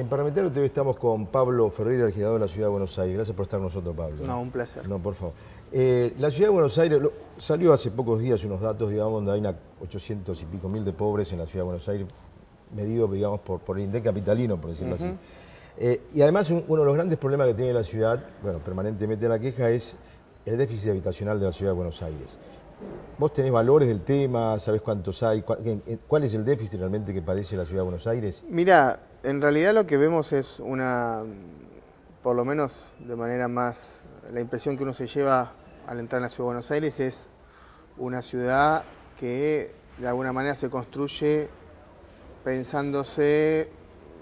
En Parlamentario TV estamos con Pablo Ferreira, el de la Ciudad de Buenos Aires. Gracias por estar nosotros, Pablo. No, un placer. No, por favor. Eh, la Ciudad de Buenos Aires, salió hace pocos días unos datos, digamos, donde hay 800 y pico mil de pobres en la Ciudad de Buenos Aires, medido, digamos, por, el INDEC capitalino, por decirlo así. Eh, y además uno de los grandes problemas que tiene la ciudad, bueno, permanentemente la queja, es el déficit habitacional de la Ciudad de Buenos Aires. ¿Vos tenés valores del tema? ¿Sabés cuántos hay? ¿Cuál, cuál es el déficit realmente que padece la Ciudad de Buenos Aires? Mira, en realidad lo que vemos es una, por lo menos de manera más, la impresión que uno se lleva al entrar en la ciudad de Buenos Aires es una ciudad que de alguna manera se construye pensándose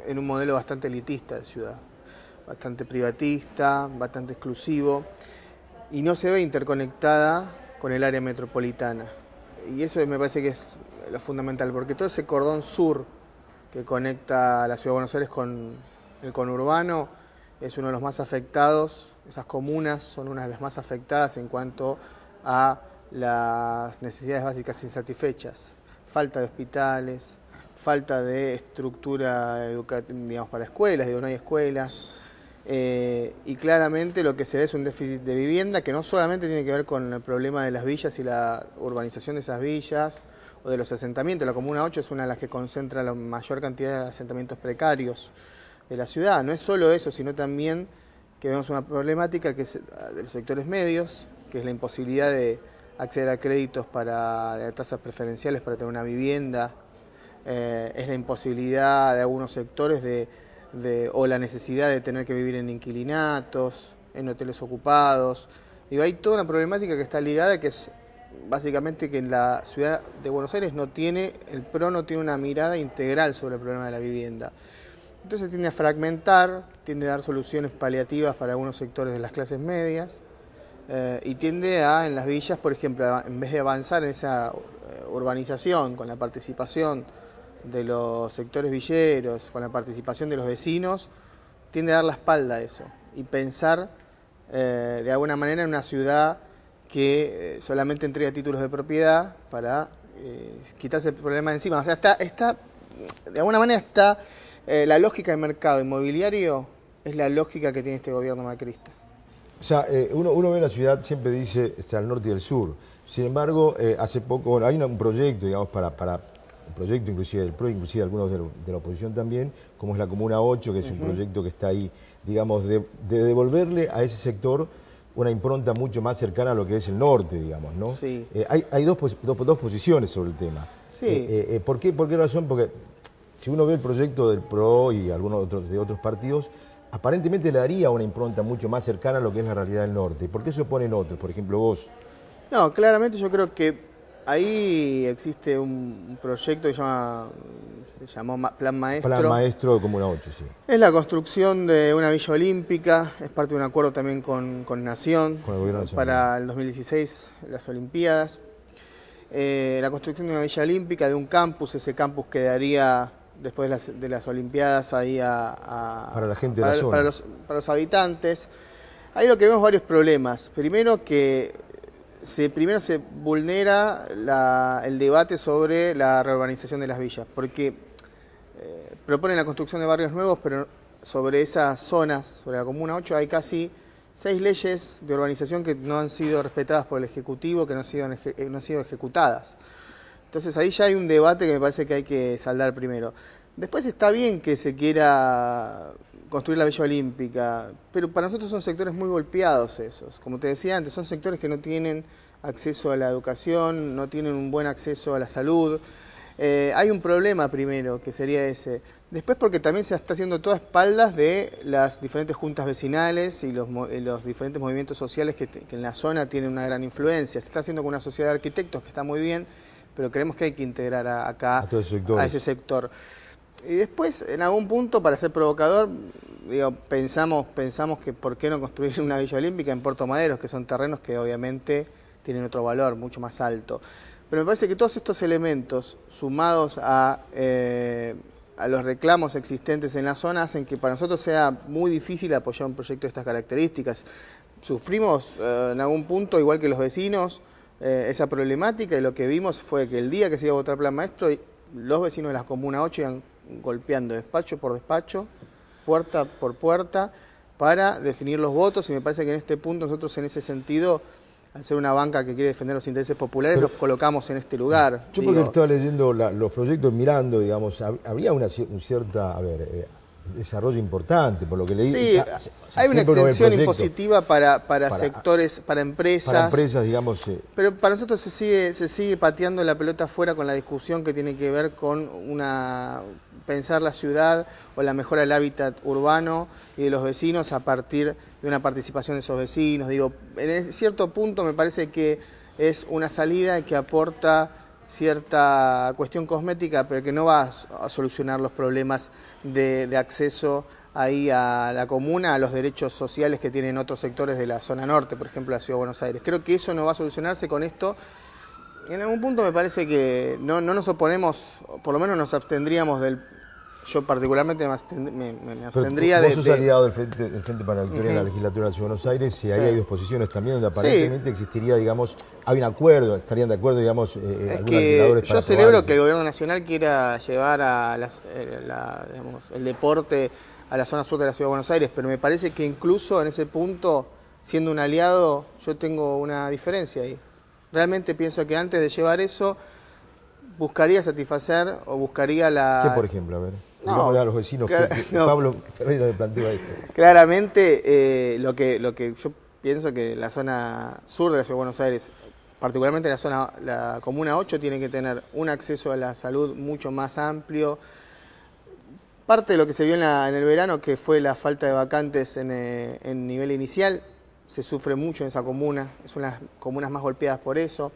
en un modelo bastante elitista de ciudad, bastante privatista, bastante exclusivo, y no se ve interconectada con el área metropolitana. Y eso me parece que es lo fundamental, porque todo ese cordón sur que conecta la ciudad de Buenos Aires con el conurbano, es uno de los más afectados, esas comunas son una de las más afectadas en cuanto a las necesidades básicas insatisfechas, falta de hospitales, falta de estructura digamos, para escuelas, digo, no hay escuelas, eh, y claramente lo que se ve es un déficit de vivienda que no solamente tiene que ver con el problema de las villas y la urbanización de esas villas, o de los asentamientos. La Comuna 8 es una de las que concentra la mayor cantidad de asentamientos precarios de la ciudad. No es solo eso, sino también que vemos una problemática que es eh, de los sectores medios, que es la imposibilidad de acceder a créditos para tasas preferenciales para tener una vivienda, eh, es la imposibilidad de algunos sectores de, o la necesidad de tener que vivir en inquilinatos, en hoteles ocupados. hay toda una problemática que está ligada que es básicamente que en la ciudad de Buenos Aires no tiene, el PRO no tiene una mirada integral sobre el problema de la vivienda. Entonces tiende a fragmentar, tiende a dar soluciones paliativas para algunos sectores de las clases medias eh, y tiende a, en las villas, por ejemplo, en vez de avanzar en esa eh, urbanización con la participación de los sectores villeros, con la participación de los vecinos, tiende a dar la espalda a eso y pensar eh, de alguna manera en una ciudad que eh, solamente entrega títulos de propiedad para eh, quitarse el problema de encima. O sea, está, está de alguna manera está eh, la lógica del mercado inmobiliario es la lógica que tiene este gobierno macrista. O sea, uno, uno, ve la ciudad, siempre dice, está el norte y el sur. Sin embargo, hace poco, hay un, proyecto, digamos, para, para un proyecto inclusive del PRO, inclusive algunos de, la oposición también, como es la Comuna 8, que es un proyecto que está ahí, digamos, de, de devolverle a ese sector una impronta mucho más cercana a lo que es el norte, digamos, ¿no? Sí. Eh, hay, dos, posiciones sobre el tema. Sí. Eh, eh, ¿por, qué, ¿Por qué razón? Porque si uno ve el proyecto del PRO y algunos de otros partidos, aparentemente le daría una impronta mucho más cercana a lo que es la realidad del norte. ¿Por qué se oponen otros? Por ejemplo, vos. No, claramente yo creo que Ahí existe un proyecto que se llama, llamó Plan Maestro. Plan Maestro de Comuna 8, sí. Es la construcción de una villa olímpica, es parte de un acuerdo también con, Nación para el 2016, las Olimpiadas. Eh, la construcción de una villa olímpica, de un campus, ese campus quedaría después de las, Olimpiadas ahí a, Para la gente de la zona. Para los, para los habitantes. Ahí lo que vemos varios problemas. Primero que primero se vulnera el debate sobre la reurbanización de las villas, porque eh, proponen la construcción de barrios nuevos, pero sobre esas zonas, sobre la Comuna 8, hay casi seis leyes de urbanización que no han sido respetadas por el Ejecutivo, que eh, no han sido ejecutadas. Entonces ahí ya hay un debate que me parece que hay que saldar primero. Después está bien que se quiera construir la bella Olímpica, pero para nosotros son sectores muy golpeados esos. Como te decía antes, son sectores que no tienen acceso a la educación, no tienen un buen acceso a la salud. Eh, hay un problema primero, que sería ese. Después porque también se está haciendo a espaldas de las diferentes juntas vecinales y los, los diferentes movimientos sociales que, en la zona tienen una gran influencia. Se está haciendo con una sociedad de arquitectos que está muy bien, pero creemos que hay que integrar acá a ese sector. Y después, en algún punto, para ser provocador, digo, pensamos, pensamos que por qué no construir una Villa Olímpica en Puerto Madero, que son terrenos que obviamente tienen otro valor mucho más alto. Pero me parece que todos estos elementos, sumados a, eh, los reclamos existentes en la zona, hacen que para nosotros sea muy difícil apoyar un proyecto de estas características. Sufrimos eh, en algún punto, igual que los vecinos, eh, esa problemática y lo que vimos fue que el día que se iba a votar plan maestro, los vecinos de la Comuna 8 iban golpeando despacho por despacho, puerta por puerta, para definir los votos y me parece que en este punto nosotros en ese sentido, al ser una banca que quiere defender los intereses populares, los colocamos en este lugar. Yo porque estaba leyendo los proyectos, mirando, digamos, había un cierto eh, desarrollo importante, por lo que leí. Sí, hay una exención impositiva para, sectores, para empresas. Para empresas, digamos. Eh. Pero para nosotros se sigue, se sigue pateando la pelota afuera con la discusión que tiene que ver con una pensar la ciudad o la mejora del hábitat urbano y de los vecinos a partir de una participación de esos vecinos. Digo, en cierto punto me parece que es una salida que aporta cierta cuestión cosmética, pero que no va a solucionar los problemas de, acceso ahí a la comuna, a los derechos sociales que tienen otros sectores de la zona norte, por ejemplo la Ciudad de Buenos Aires. Creo que eso no va a solucionarse con esto en algún punto me parece que no, no, nos oponemos, por lo menos nos abstendríamos del, yo particularmente me, abstendría de... Vos sos aliado del Frente, para la Victoria la en la legislatura de Buenos Aires y ahí hay dos posiciones también donde aparentemente existiría, digamos, hay un acuerdo, estarían de acuerdo, digamos, eh, Yo celebro que el Gobierno Nacional quiera llevar a eh, el deporte a la zona sur de la Ciudad de Buenos Aires, pero me parece que incluso en ese punto, siendo un aliado, yo tengo una diferencia ahí. Realmente pienso que antes de llevar eso, buscaría satisfacer o buscaría la... ¿Qué, por ejemplo? A ver. No, los vecinos Pablo esto. Claramente, eh, lo, que, lo que yo pienso que la zona sur de la Ciudad de Buenos Aires, particularmente la zona, la Comuna 8, tiene que tener un acceso a la salud mucho más amplio. Parte de lo que se vio en, el verano, que fue la falta de vacantes eh, en, nivel inicial, se sufre mucho en esa comuna, es una de las comunas más golpeadas por eso.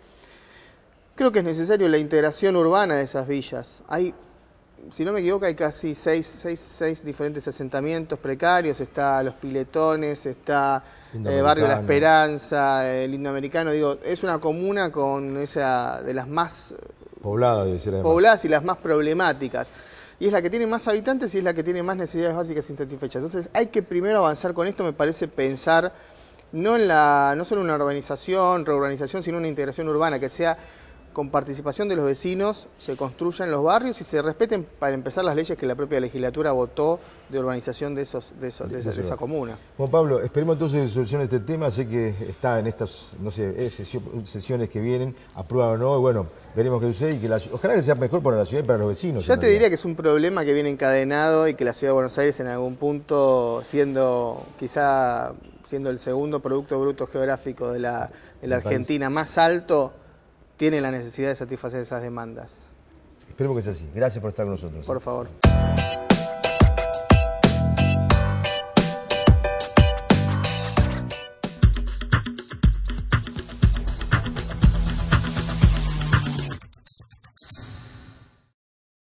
Creo que es necesario la integración urbana de esas villas. Hay si no me equivoco, hay casi seis, seis, seis diferentes asentamientos precarios. Está Los Piletones, está eh, Barrio La Esperanza, el eh, Indoamericano. Digo, es una comuna con esa de las más pobladas y las más problemáticas. Y es la que tiene más habitantes y es la que tiene más necesidades básicas insatisfechas. Entonces hay que primero avanzar con esto, me parece pensar no, en la, no solo una urbanización, reurbanización, sino una integración urbana que sea con participación de los vecinos se construyan los barrios y se respeten para empezar las leyes que la propia legislatura votó de urbanización de, esos, de, esos, esa, comuna. Juan Pablo, esperemos entonces que solucione este tema, sé que está en estas no sé, eh, sesiones que vienen, aprueba o no, y bueno, veremos qué sucede y que la, ojalá que sea mejor para la ciudad y para los vecinos. Yo te diría que es un problema que viene encadenado y que la ciudad de Buenos Aires en algún punto, siendo quizá siendo el segundo producto bruto geográfico de la, Argentina más alto, tiene la necesidad de satisfacer esas demandas. Espero que sea así. Gracias por estar con nosotros. Por favor.